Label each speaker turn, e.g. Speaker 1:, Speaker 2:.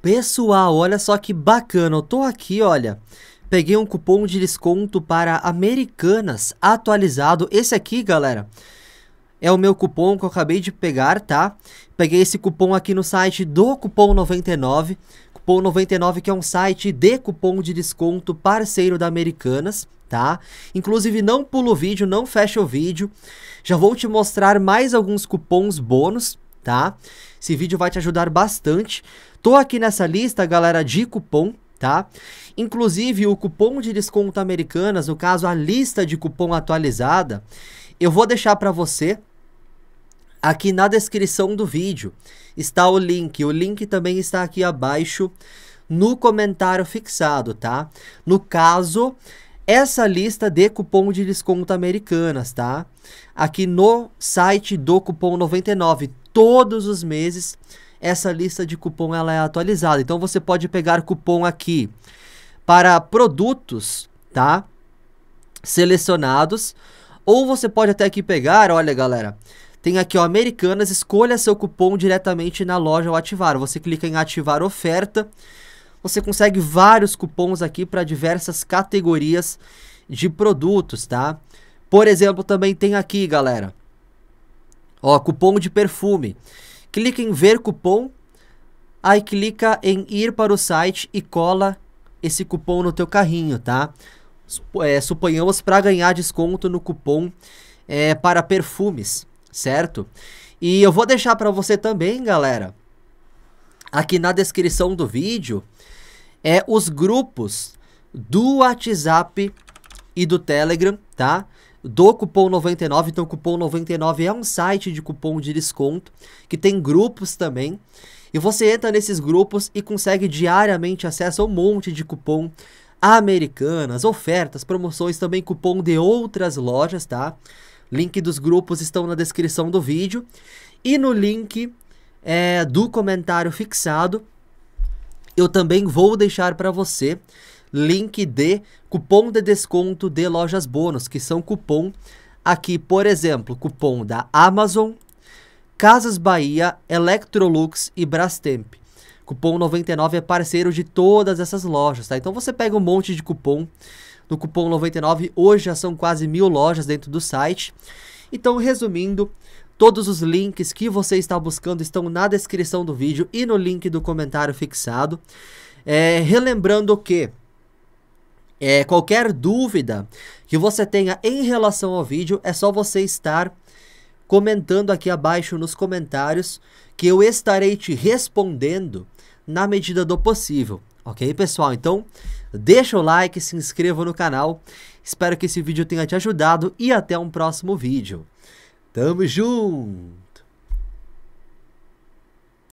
Speaker 1: Pessoal, olha só que bacana, eu tô aqui, olha, peguei um cupom de desconto para Americanas atualizado, esse aqui, galera, é o meu cupom que eu acabei de pegar, tá? Peguei esse cupom aqui no site do Cupom 99, Cupom 99 que é um site de cupom de desconto parceiro da Americanas, tá? Inclusive não pula o vídeo, não fecha o vídeo, já vou te mostrar mais alguns cupons bônus, tá? Esse vídeo vai te ajudar bastante. Tô aqui nessa lista, galera, de cupom, tá? Inclusive, o cupom de desconto americanas, no caso, a lista de cupom atualizada, eu vou deixar para você aqui na descrição do vídeo. Está o link, o link também está aqui abaixo no comentário fixado, tá? No caso, essa lista de cupom de desconto americanas, tá? Aqui no site do cupom 99, todos os meses essa lista de cupom ela é atualizada. Então você pode pegar cupom aqui para produtos, tá? Selecionados. Ou você pode até aqui pegar, olha galera, tem aqui o Americanas, escolha seu cupom diretamente na loja ao ativar. Você clica em ativar oferta. Você consegue vários cupons aqui para diversas categorias de produtos, tá? Por exemplo, também tem aqui, galera, Ó, cupom de perfume. Clica em ver cupom, aí clica em ir para o site e cola esse cupom no teu carrinho, tá? É, suponhamos para ganhar desconto no cupom é, para perfumes, certo? E eu vou deixar para você também, galera, aqui na descrição do vídeo, é os grupos do WhatsApp e do Telegram, tá? do Cupom 99. Então, o Cupom 99 é um site de cupom de desconto que tem grupos também. E você entra nesses grupos e consegue diariamente acesso a um monte de cupom americanas, ofertas, promoções, também cupom de outras lojas, tá? Link dos grupos estão na descrição do vídeo. E no link é, do comentário fixado, eu também vou deixar para você link de cupom de desconto de lojas bônus, que são cupom aqui, por exemplo, cupom da Amazon, Casas Bahia, Electrolux e Brastemp. Cupom 99 é parceiro de todas essas lojas, tá? Então você pega um monte de cupom no cupom 99. Hoje já são quase mil lojas dentro do site. Então, resumindo, todos os links que você está buscando estão na descrição do vídeo e no link do comentário fixado. É, relembrando que é, qualquer dúvida que você tenha em relação ao vídeo, é só você estar comentando aqui abaixo nos comentários que eu estarei te respondendo na medida do possível, ok, pessoal? Então, deixa o like, se inscreva no canal. Espero que esse vídeo tenha te ajudado e até um próximo vídeo. Tamo junto!